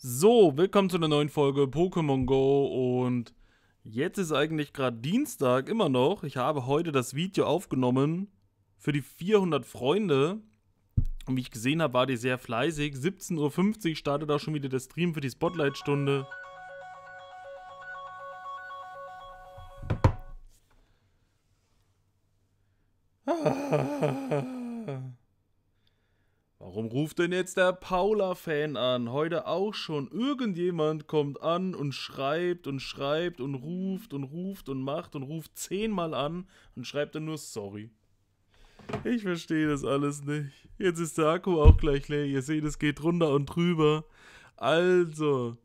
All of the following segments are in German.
So, willkommen zu einer neuen Folge Pokémon Go und jetzt ist eigentlich gerade Dienstag immer noch. Ich habe heute das Video aufgenommen für die 400 Freunde und wie ich gesehen habe, war die sehr fleißig. 17.50 Uhr startet auch schon wieder der Stream für die Spotlight-Stunde. Ah ruft denn jetzt der Paula-Fan an? Heute auch schon. Irgendjemand kommt an und schreibt und schreibt und ruft und ruft und macht und ruft zehnmal an und schreibt dann nur sorry. Ich verstehe das alles nicht. Jetzt ist der Akku auch gleich leer. Ihr seht, es geht runter und drüber. Also,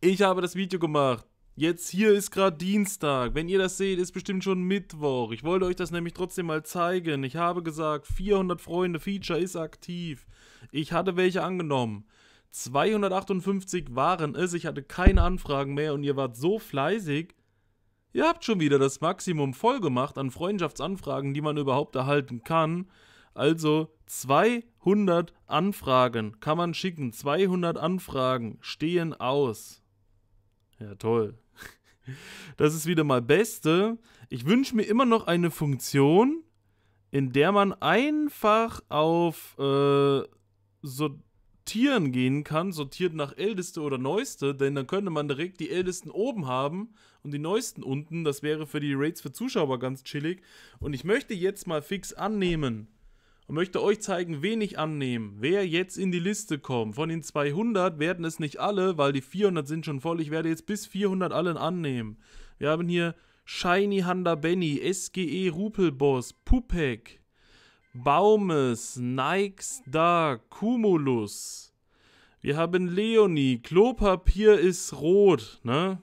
ich habe das Video gemacht. Jetzt hier ist gerade Dienstag. Wenn ihr das seht, ist bestimmt schon Mittwoch. Ich wollte euch das nämlich trotzdem mal zeigen. Ich habe gesagt, 400 Freunde Feature ist aktiv. Ich hatte welche angenommen. 258 waren es. Ich hatte keine Anfragen mehr und ihr wart so fleißig. Ihr habt schon wieder das Maximum voll gemacht an Freundschaftsanfragen, die man überhaupt erhalten kann. Also 200 Anfragen kann man schicken. 200 Anfragen stehen aus. Ja, toll. Das ist wieder mal Beste. Ich wünsche mir immer noch eine Funktion, in der man einfach auf äh, Sortieren gehen kann, sortiert nach Älteste oder Neueste, denn dann könnte man direkt die Ältesten oben haben und die Neuesten unten. Das wäre für die Rates für Zuschauer ganz chillig. Und ich möchte jetzt mal fix annehmen, und möchte euch zeigen, wen ich annehme. Wer jetzt in die Liste kommt. Von den 200 werden es nicht alle, weil die 400 sind schon voll. Ich werde jetzt bis 400 allen annehmen. Wir haben hier Shiny Handa Benny, SGE Rupelboss, Pupek, Baumes, Nikes Da, Cumulus. Wir haben Leonie, Klopapier ist rot, ne?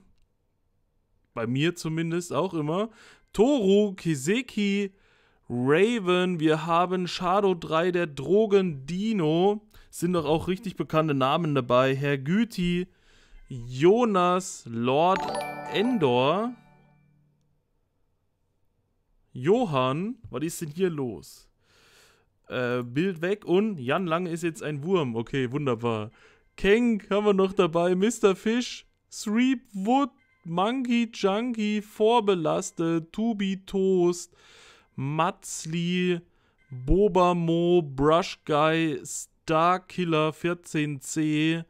Bei mir zumindest auch immer. Toru, Kiseki, Raven, wir haben Shadow 3, der Drogendino. Sind doch auch richtig bekannte Namen dabei. Herr Güti, Jonas, Lord Endor, Johann. Was ist denn hier los? Äh, Bild weg und Jan Lange ist jetzt ein Wurm. Okay, wunderbar. Kenk haben wir noch dabei. Mr. Fish, Sreep Wood, Monkey Junkie, Vorbelastet, Tubi Toast. Matzli, Bobamo, Brush Guy, Starkiller 14C,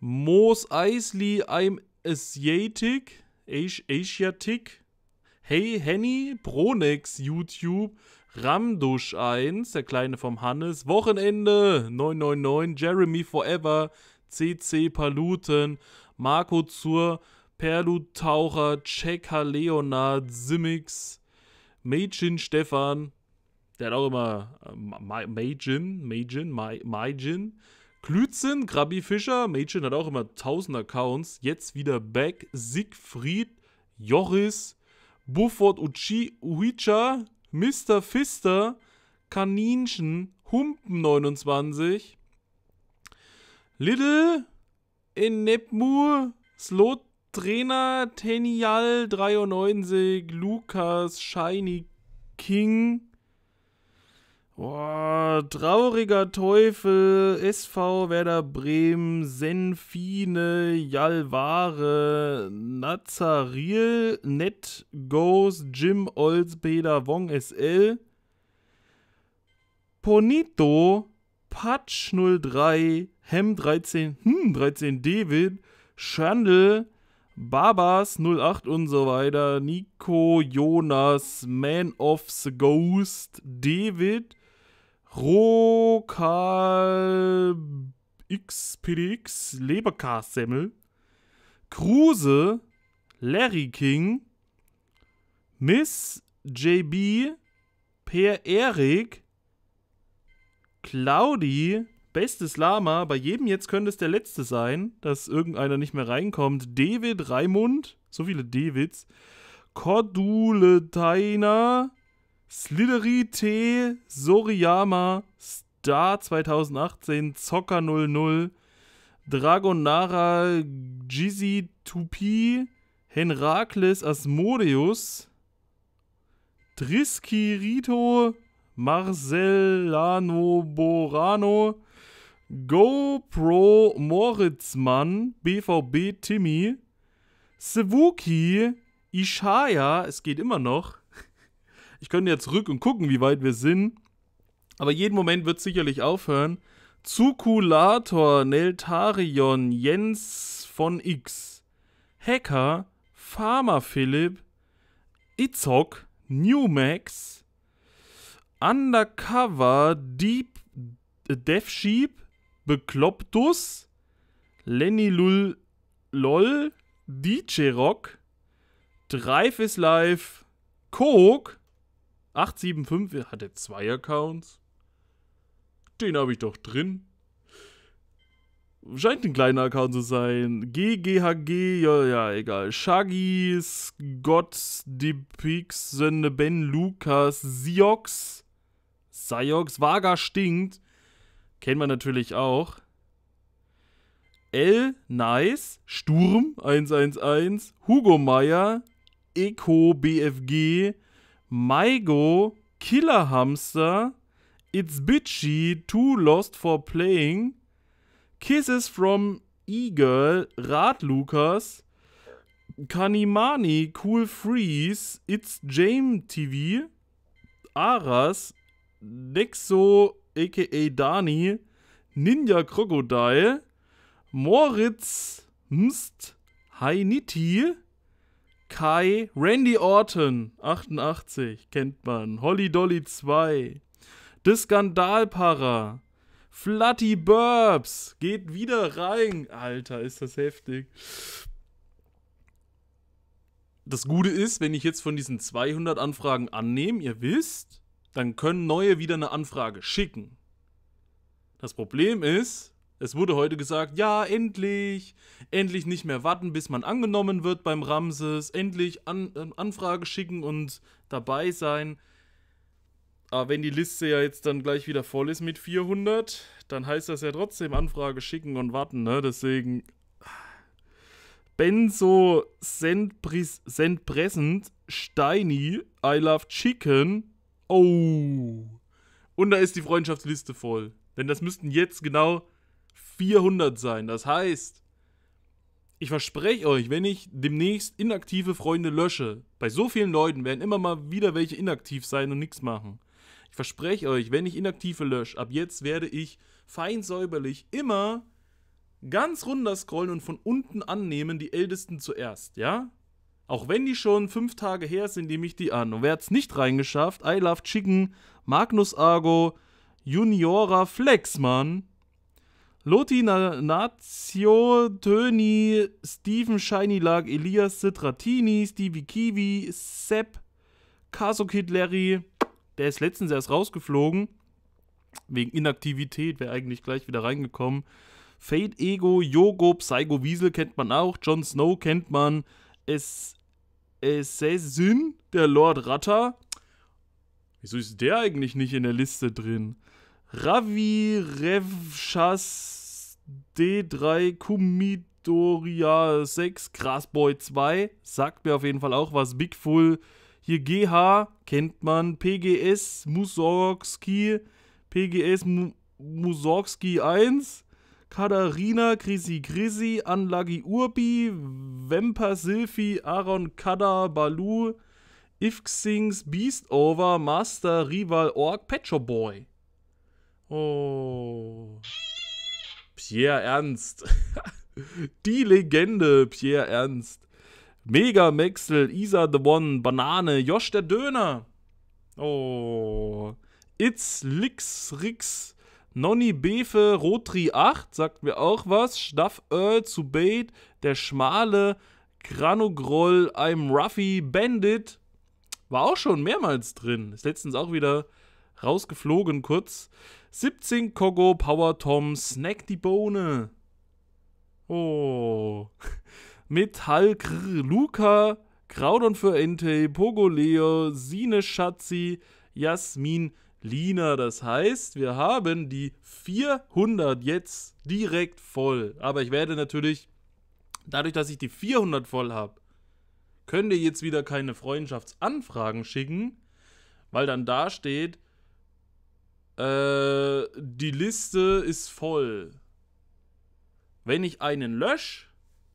Moos Eisley, I'm Asiatic, Asiatic, Hey Henny, Pronex YouTube, Ramdusch 1, der Kleine vom Hannes, Wochenende 999, Jeremy Forever, CC Paluten, Marco zur Perlutaucher, Checker Leonard, Simmix, Meijin Stefan, der hat auch immer äh, Meijin, Meijin, Meijin, Klützen, Krabi Fischer, Meijin hat auch immer 1000 Accounts, jetzt wieder back, Siegfried, Joris, Bufford Uchi, Uicha, Mr. Fister, Kaninchen, Humpen29, Little, Enepmur, Slot Trainer Tenial 93, Lukas Shiny King. Oh, trauriger Teufel, SV Werder Bremen, Senfine, Jalvare, Nazaril, Net Goes, Jim Olsbeder, Wong SL, Ponito, Patch 03, Hem 13, hm, 13 David, Schandl, Babas 08 und so weiter, Nico, Jonas, Man of the Ghost, David, Rokal XPDX, Leberkassemmel, Kruse, Larry King, Miss JB, Per Erik, Claudi, Bestes Lama, bei jedem jetzt könnte es der letzte sein, dass irgendeiner nicht mehr reinkommt. David Raimund, so viele Davids. Tainer, Slithery T, Soriyama, Star 2018, Zocker 00, Dragonara, Jizzy Tupi, Henrakles Asmodeus, Triskirito, Marcellano Borano, GoPro Moritzmann, BVB Timmy, Sewuki, Ishaya, es geht immer noch. Ich könnte jetzt rück und gucken, wie weit wir sind. Aber jeden Moment wird sicherlich aufhören. Zukulator, Neltarion, Jens von X, Hacker, Pharma Philipp, Itzok, Newmax, Undercover, Deep, äh, Dev Sheep, Beklopptus, Lenny Lul LOL, DJ Rock, Drive is Life, Coke, 875, hat er zwei Accounts? Den habe ich doch drin. Scheint ein kleiner Account zu sein. GGHG, ja, ja, egal. Shaggy, Scott, Depixen, Ben Lukas, Siox, Siox, Vaga stinkt. Kennt man natürlich auch. L, Nice, Sturm 111, Hugo Meier, Eco BFG, Maigo, Killer Hamster, It's Bitchy, Too Lost for Playing, Kisses from E-Girl, Rad Lukas, Kanimani, Cool Freeze, It's James TV, Aras, Nexo aka Dani, Ninja Crocodile, Moritz Mst, Hainiti, Kai, Randy Orton, 88, kennt man, Holly Dolly 2, The Skandalpara, Flatty Burbs, geht wieder rein. Alter, ist das heftig. Das Gute ist, wenn ich jetzt von diesen 200 Anfragen annehme, ihr wisst, dann können neue wieder eine Anfrage schicken. Das Problem ist, es wurde heute gesagt, ja, endlich, endlich nicht mehr warten, bis man angenommen wird beim Ramses, endlich an, äh, Anfrage schicken und dabei sein. Aber wenn die Liste ja jetzt dann gleich wieder voll ist mit 400, dann heißt das ja trotzdem Anfrage schicken und warten, ne? Deswegen, Benzo Sendpris, Steini, I Love Chicken Oh. Und da ist die Freundschaftsliste voll. Denn das müssten jetzt genau 400 sein. Das heißt, ich verspreche euch, wenn ich demnächst inaktive Freunde lösche, bei so vielen Leuten werden immer mal wieder welche inaktiv sein und nichts machen. Ich verspreche euch, wenn ich inaktive lösche, ab jetzt werde ich fein säuberlich immer ganz runter scrollen und von unten annehmen die Ältesten zuerst, ja? Auch wenn die schon fünf Tage her sind, nehme ich die an. Und wer hat es nicht reingeschafft? I Love Chicken, Magnus Argo, Juniora Flexmann, Loti Nazio, Töni, Steven Shiny Lag, Elias Citratini, Stevie Kiwi, Sepp, Caso Kid Larry. Der ist letztens erst rausgeflogen. Wegen Inaktivität wäre eigentlich gleich wieder reingekommen. Fade Ego, Yogo, Psygo Wiesel kennt man auch, Jon Snow kennt man, es Assassin, der Lord Ratter. Wieso ist der eigentlich nicht in der Liste drin? Ravi Revshas D3 Kumidoria 6 Grasboy 2 sagt mir auf jeden Fall auch was. Bigful hier GH kennt man. PGS Musorgski. PGS Musorgski 1. Katharina, Grisi Grisi, Anlagi Urbi, Vemper Silfi, Aaron Kada, Balu, Ifxings, Beast Over, Master, Rival Org, Petcho Boy. Oh. Pierre Ernst. Die Legende, Pierre Ernst. Mega Mexel, Isa the One, Banane, Josh der Döner. Oh. It's Lix Rix. Nonny Befe Rotri 8 sagt mir auch was. Staff Earl zu Bait, der schmale Granogroll, I'm Ruffy Bandit. War auch schon mehrmals drin. Ist letztens auch wieder rausgeflogen kurz. 17 Kogo Power Tom, Snack die Bohne. Oh. Metall Kr, Luca, Kraudon für Ente, Leo, Sine Schatzi, Jasmin Lina. Das heißt, wir haben die 400 jetzt direkt voll. Aber ich werde natürlich, dadurch, dass ich die 400 voll habe, könnt ihr jetzt wieder keine Freundschaftsanfragen schicken, weil dann da steht, äh, die Liste ist voll. Wenn ich einen lösche,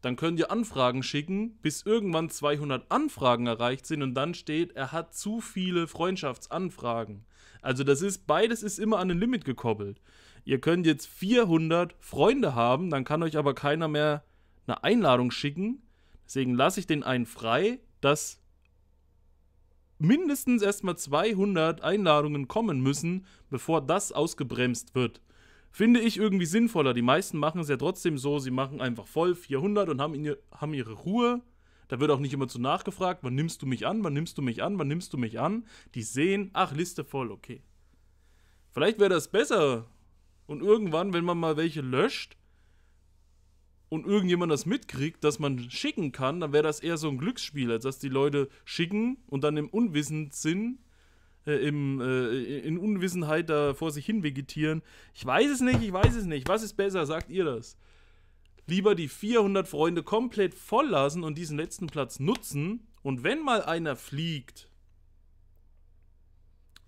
dann könnt ihr Anfragen schicken, bis irgendwann 200 Anfragen erreicht sind und dann steht, er hat zu viele Freundschaftsanfragen. Also das ist, beides ist immer an ein Limit gekoppelt. Ihr könnt jetzt 400 Freunde haben, dann kann euch aber keiner mehr eine Einladung schicken. Deswegen lasse ich den einen frei, dass mindestens erstmal 200 Einladungen kommen müssen, bevor das ausgebremst wird. Finde ich irgendwie sinnvoller. Die meisten machen es ja trotzdem so, sie machen einfach voll 400 und haben, ihr, haben ihre Ruhe da wird auch nicht immer zu nachgefragt, wann nimmst du mich an, wann nimmst du mich an, wann nimmst du mich an. Die sehen, ach, Liste voll, okay. Vielleicht wäre das besser. Und irgendwann, wenn man mal welche löscht und irgendjemand das mitkriegt, dass man schicken kann, dann wäre das eher so ein Glücksspiel, als dass die Leute schicken und dann im Unwissenssinn äh, im, äh, in Unwissenheit da vor sich hin vegetieren. Ich weiß es nicht, ich weiß es nicht. Was ist besser? Sagt ihr das? lieber die 400 Freunde komplett voll lassen und diesen letzten Platz nutzen. Und wenn mal einer fliegt,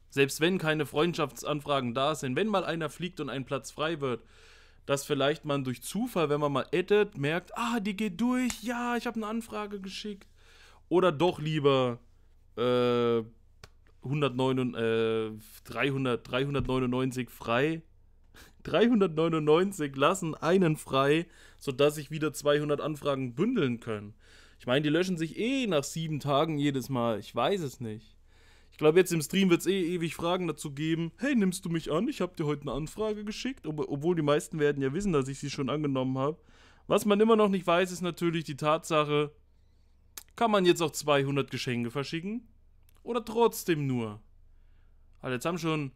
selbst wenn keine Freundschaftsanfragen da sind, wenn mal einer fliegt und ein Platz frei wird, dass vielleicht man durch Zufall, wenn man mal edit, merkt, ah, die geht durch, ja, ich habe eine Anfrage geschickt. Oder doch lieber äh, 109, äh, 300, 399 frei 399 lassen einen frei, sodass sich wieder 200 Anfragen bündeln können. Ich meine, die löschen sich eh nach sieben Tagen jedes Mal. Ich weiß es nicht. Ich glaube, jetzt im Stream wird es eh ewig Fragen dazu geben. Hey, nimmst du mich an? Ich habe dir heute eine Anfrage geschickt. Ob obwohl die meisten werden ja wissen, dass ich sie schon angenommen habe. Was man immer noch nicht weiß, ist natürlich die Tatsache, kann man jetzt auch 200 Geschenke verschicken? Oder trotzdem nur? Also jetzt haben schon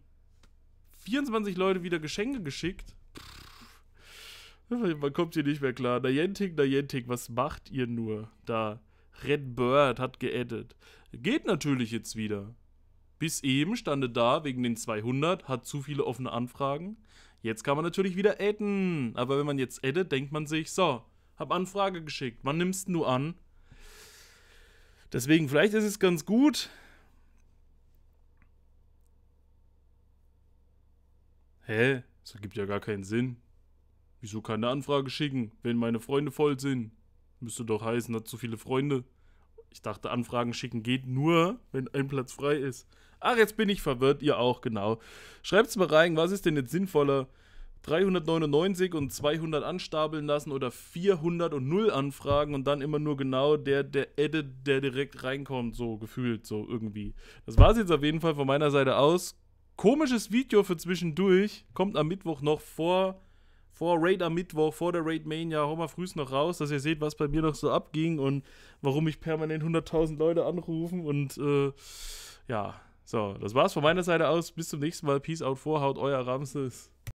24 Leute wieder Geschenke geschickt. Man kommt hier nicht mehr klar. Niantic, Niantic, was macht ihr nur da? Red Bird hat geaddet. Geht natürlich jetzt wieder. Bis eben stande da wegen den 200, hat zu viele offene Anfragen. Jetzt kann man natürlich wieder adden. Aber wenn man jetzt addet, denkt man sich, so, hab Anfrage geschickt, wann nimmst du an? Deswegen, vielleicht ist es ganz gut, Hä? Das ergibt ja gar keinen Sinn. Wieso keine Anfrage schicken, wenn meine Freunde voll sind? Müsste doch heißen, hat zu viele Freunde. Ich dachte, Anfragen schicken geht nur, wenn ein Platz frei ist. Ach, jetzt bin ich verwirrt, ihr auch, genau. Schreibt's mal rein, was ist denn jetzt sinnvoller? 399 und 200 anstapeln lassen oder 400 und 0 anfragen und dann immer nur genau der, der edit, der direkt reinkommt, so gefühlt, so irgendwie. Das war es jetzt auf jeden Fall von meiner Seite aus komisches Video für zwischendurch kommt am Mittwoch noch vor, vor Raid am Mittwoch, vor der Raid Mania, hau mal frühs noch raus, dass ihr seht, was bei mir noch so abging und warum ich permanent 100.000 Leute anrufen und äh, ja, so, das war's von meiner Seite aus. Bis zum nächsten Mal. Peace out, vorhaut, euer Ramses.